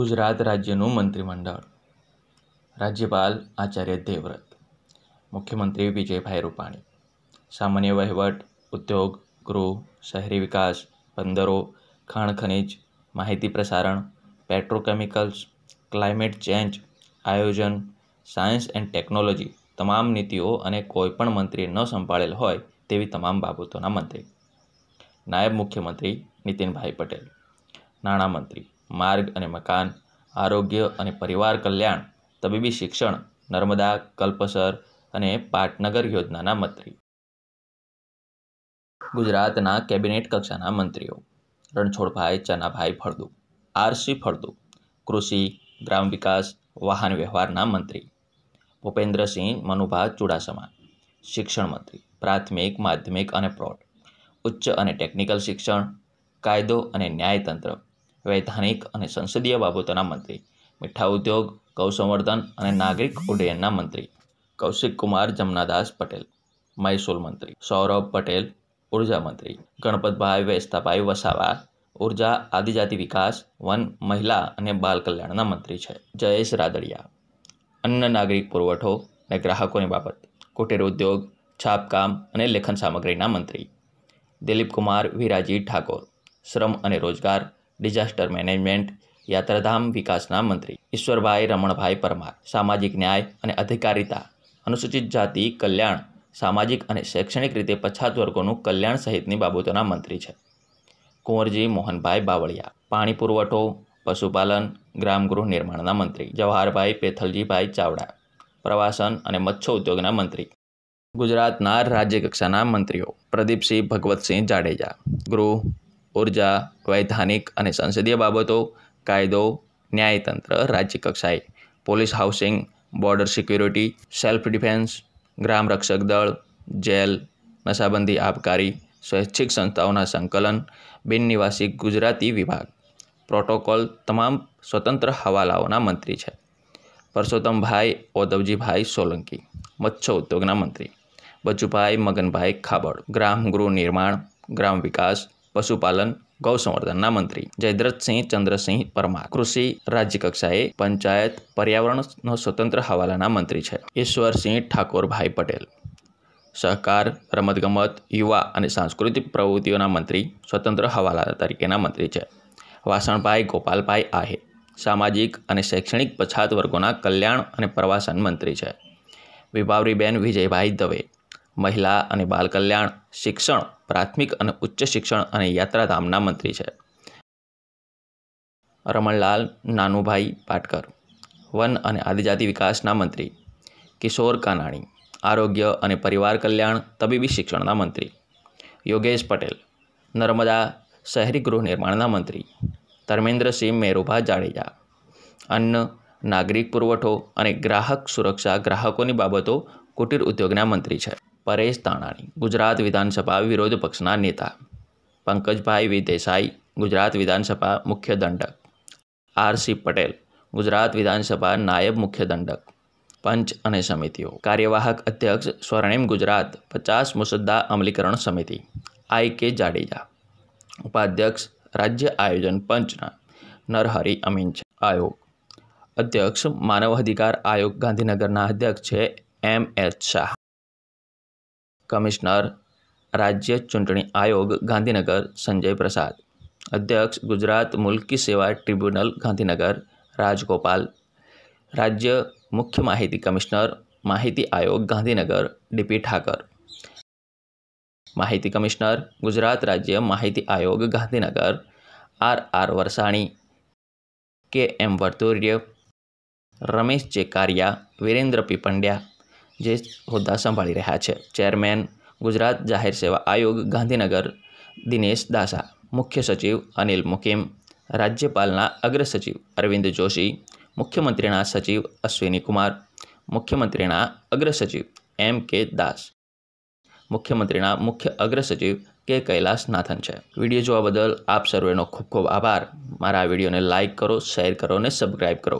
ગુજરાત રાજ્યનું મંત્રીમંડળ રાજ્યપાલ આચાર્ય દેવવ્રત મુખ્યમંત્રી વિજયભાઈ રૂપાણી સામાન્ય વહીવટ ઉદ્યોગ ગૃહ શહેરી વિકાસ બંદરો ખાણ ખનિજ માહિતી પ્રસારણ પેટ્રોકેમિકલ્સ ક્લાઇમેટ ચેન્જ આયોજન સાયન્સ એન્ડ ટેકનોલોજી તમામ નીતિઓ અને કોઈપણ મંત્રીએ ન સંભાળેલ હોય તેવી તમામ બાબતોના મંત્રી નાયબ મુખ્યમંત્રી નીતિનભાઈ પટેલ નાણામંત્રી માર્ગ અને મકાન આરોગ્ય અને પરિવાર કલ્યાણ તબીબી શિક્ષણ નર્મદા કલ્પસર અને પાટનગર યોજનાના મંત્રી ગુજરાતના કેબિનેટ કક્ષાના મંત્રીઓ રણછોડભાઈ ચનાભાઈ ફળદુ આરસી ફળદુ કૃષિ ગ્રામ વિકાસ વાહન વ્યવહારના મંત્રી ભૂપેન્દ્રસિંહ મનુભા ચુડાસમા શિક્ષણ મંત્રી પ્રાથમિક માધ્યમિક અને પ્રૌઢ ઉચ્ચ અને ટેકનિકલ શિક્ષણ કાયદો અને ન્યાયતંત્ર વૈધાનિક અને સંસદીય બાબતોના મંત્રી મીઠા ઉદ્યોગ કૌસંવર્ધન અને નાગરિક ઉડ્ડયનના મંત્રી કૌશિક કુમાર જમનાદાસ પટેલ મહેસૂલ મંત્રી સૌરભ પટેલ ઉર્જા મંત્રી ગણપતભાઈ વેસ્તાભાઈ વસાવા ઉર્જા આદિજાતિ વિકાસ વન મહિલા અને બાલ કલ્યાણના મંત્રી છે જયેશ રાદડિયા અન્ન નાગરિક પુરવઠો અને ગ્રાહકોની બાબત કુટીર ઉદ્યોગ છાપકામ અને લેખન સામગ્રીના મંત્રી દિલીપકુમાર વિરાજી ઠાકોર શ્રમ અને રોજગાર ડિઝાસ્ટર મેનેજમેન્ટ યાત્રાધામ વિકાસના મંત્રી ઈશ્વરભાઈ રમણભાઈ પરમાર સામાજિક ન્યાય અને અધિકારિતા અનુસૂચિત જાતિ કલ્યાણ સામાજિક અને શૈક્ષણિક રીતે પછાત વર્ગોનું કલ્યાણ સહિતની બાબતોના મંત્રી છે કુંવરજી મોહનભાઈ બાવળિયા પાણી પુરવઠો પશુપાલન ગ્રામ ગૃહ નિર્માણના મંત્રી જવાહરભાઈ પેથલજીભાઈ ચાવડા પ્રવાસન અને મત્સ્ય ઉદ્યોગના મંત્રી ગુજરાતના રાજ્યકક્ષાના મંત્રીઓ પ્રદીપસિંહ ભગવતસિંહ જાડેજા ગૃહ ઉર્જા વૈધાનિક અને સંસદીય બાબતો કાયદો ન્યાયતંત્ર રાજ્યકક્ષાએ police housing border security self defence ગ્રામ રક્ષક દળ જેલ નશાબંધી આબકારી સ્વૈચ્છિક સંસ્થાઓના સંકલન બિનનિવાસી ગુજરાતી વિભાગ પ્રોટોકોલ તમામ સ્વતંત્ર હવાલાઓના મંત્રી છે પરસોત્તમભાઈ ઓદવજીભાઈ સોલંકી મત્સ્ય ઉદ્યોગના મંત્રી બચુભાઈ મગનભાઈ ખાબડ ગ્રામ ગૃહ નિર્માણ ગ્રામ વિકાસ પશુપાલન ગૌસંવર્ધનના મંત્રી જયદ્રથસિંહ ચંદ્રસિંહ પરમાર કૃષિ રાજ્ય કક્ષાએ પંચાયત પર્યાવરણનો સ્વતંત્ર હવાલાના મંત્રી છે ઈશ્વરસિંહ ઠાકોરભાઈ પટેલ સહકાર રમતગમત યુવા અને સાંસ્કૃતિક પ્રવૃત્તિઓના મંત્રી સ્વતંત્ર હવાલા તરીકેના મંત્રી છે વાસણભાઈ ગોપાલભાઈ આહે સામાજિક અને શૈક્ષણિક પછાત વર્ગોના કલ્યાણ અને પ્રવાસન મંત્રી છે વિભાવરીબેન વિજયભાઈ દવે મહિલા અને બાલ કલ્યાણ શિક્ષણ પ્રાથમિક અને ઉચ્ચ શિક્ષણ અને યાત્રાધામના મંત્રી છે રમણલાલ નાનુભાઈ પાટકર વન અને આદિજાતિ વિકાસના મંત્રી કિશોર કાનાણી આરોગ્ય અને પરિવાર કલ્યાણ તબીબી શિક્ષણના મંત્રી યોગેશ પટેલ નર્મદા શહેરી ગૃહ નિર્માણના મંત્રી ધર્મેન્દ્રસિંહ મેરુભા જાડેજા અન્ન નાગરિક પુરવઠો અને ગ્રાહક સુરક્ષા ગ્રાહકોની બાબતો કુટીર ઉદ્યોગના મંત્રી છે પરેશ તાણાણી ગુજરાત વિધાનસભા વિરોધ પક્ષના નેતા પંકજભાઈ વી દેસાઈ ગુજરાત વિધાનસભા મુખ્ય દંડક આરસી પટેલ ગુજરાત વિધાનસભા નાયબ મુખ્ય દંડક પંચ અને સમિતિઓ કાર્યવાહક અધ્યક્ષ સ્વર્ણિમ ગુજરાત પચાસ મુસદ્દા અમલીકરણ સમિતિ આઈ કે જાડેજા ઉપાધ્યક્ષ રાજ્ય આયોજન પંચના નરહરિ અમીન છે આયોગ અધ્યક્ષ માનવ અધિકાર આયોગ ગાંધીનગરના અધ્યક્ષ છે એમ એચ શાહ कमिश्नर राज्य चूंटी आयोग गांधीनगर संजय प्रसाद अध्यक्ष गुजरात मुल्की सेवा ट्रिब्युनल गांधीनगर राजगोपाल राज्य मुख्य माहिती कमिश्नर माहिती आयोग गांधीनगर डीपी ठाकर माहिती कमिश्नर गुजरात राज्य माहिती आयोग गांधीनगर आर आर वरसाणी के एम वर्तूर्य रमेश जे कारिया वीरेंद्र पी पंड्या જે હોદ્દા સંભાળી રહ્યા છે ચેરમેન ગુજરાત જાહેર સેવા આયોગ ગાંધીનગર દિનેશ દાસા મુખ્ય સચિવ અનિલ મુકીમ રાજ્યપાલના અગ્ર સચિવ અરવિંદ જોશી મુખ્યમંત્રીના સચિવ અશ્વિની કુમાર મુખ્યમંત્રીના અગ્ર સચિવ એમ કે દાસ મુખ્યમંત્રીના મુખ્ય અગ્ર સચિવ કે નાથન છે વિડીયો જોવા બદલ આપ સર્વેનો ખૂબ ખૂબ આભાર મારા આ વિડીયોને લાઇક કરો શેર કરો અને સબસ્ક્રાઈબ કરો